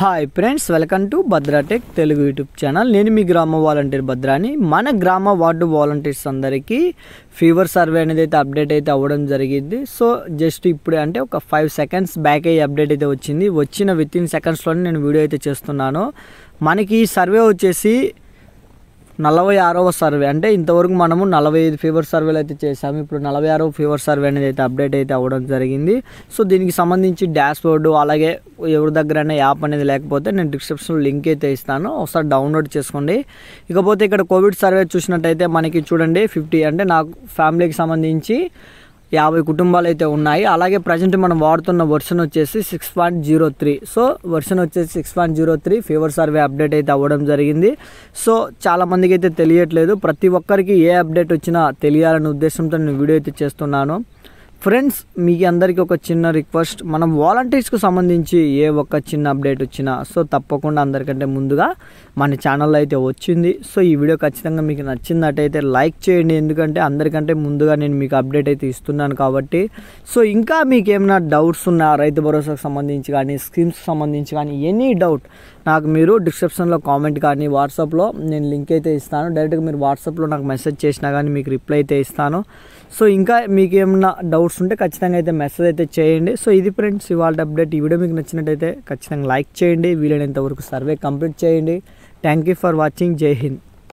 hi friends welcome to Bhadra tech Telugu YouTube channel నేను మీ గ్రామ వాలంటీర్ భద్రాని మన గ్రామ వార్డు వాలంటీర్స్ అందరికీ ఫీవర్ సర్వే అనేది అయితే అప్డేట్ అయితే అవ్వడం జరిగింది సో జస్ట్ ఇప్పుడే అంటే ఒక ఫైవ్ సెకండ్స్ బ్యాక్ అయ్యి అప్డేట్ అయితే వచ్చింది వచ్చిన విత్ ఇన్ సెకండ్స్లోనే నేను వీడియో అయితే చేస్తున్నాను మనకి ఈ సర్వే వచ్చేసి నలభై ఆరవ సర్వే అంటే ఇంతవరకు మనము నలభై ఐదు ఫీవర్ సర్వేలు అయితే చేసాము ఇప్పుడు నలభై ఆరవ ఫీవర్ సర్వే అనేది అయితే అప్డేట్ అయితే అవ్వడం జరిగింది సో దీనికి సంబంధించి డ్యాష్ బోర్డు అలాగే ఎవరి దగ్గర యాప్ అనేది లేకపోతే నేను డిస్క్రిప్షన్లో లింక్ అయితే ఇస్తాను ఒకసారి డౌన్లోడ్ చేసుకోండి ఇకపోతే ఇక్కడ కోవిడ్ సర్వే చూసినట్టయితే మనకి చూడండి ఫిఫ్టీ అంటే నాకు ఫ్యామిలీకి సంబంధించి యాభై కుటుంబాలు అయితే ఉన్నాయి అలాగే ప్రజెంట్ మనం వాడుతున్న వర్షన్ వచ్చేసి six point zero three so version వచ్చేసి six point zero three fever survey update అయితే అవ్వడం జరిగింది సో చాలామందికి అయితే తెలియట్లేదు ప్రతి ఒక్కరికి ఏ అప్డేట్ వచ్చినా తెలియాలనే ఉద్దేశంతో నేను వీడియో అయితే చేస్తున్నాను ఫ్రెండ్స్ మీ అందరికీ ఒక చిన్న రిక్వెస్ట్ మనం వాలంటీర్స్కు సంబంధించి ఏ ఒక్క చిన్న అప్డేట్ వచ్చినా సో తప్పకుండా అందరికంటే ముందుగా మన ఛానల్లో అయితే వచ్చింది సో ఈ వీడియో ఖచ్చితంగా మీకు నచ్చిందట్టయితే లైక్ చేయండి ఎందుకంటే అందరికంటే ముందుగా నేను మీకు అప్డేట్ అయితే ఇస్తున్నాను కాబట్టి సో ఇంకా మీకు ఏమైనా డౌట్స్ ఉన్నా రైతు భరోసాకు సంబంధించి కానీ స్కీమ్స్ సంబంధించి కానీ ఎనీ డౌట్ నాకు మీరు డిస్క్రిప్షన్లో కామెంట్ కానీ వాట్సాప్లో నేను లింక్ అయితే ఇస్తాను డైరెక్ట్గా మీరు వాట్సాప్లో నాకు మెసేజ్ చేసినా కానీ మీకు రిప్లై అయితే ఇస్తాను సో ఇంకా మీకు ఏమైనా డౌట్స్ ఉంటే ఖచ్చితంగా అయితే మెసేజ్ అయితే చేయండి సో ఇది ఫ్రెండ్స్ ఇవాళ అప్డేట్ ఈ వీడియో మీకు నచ్చినట్టయితే ఖచ్చితంగా లైక్ చేయండి వీలైనంత వరకు సర్వే కంప్లీట్ చేయండి థ్యాంక్ యూ ఫర్ వాచింగ్ జై హింద్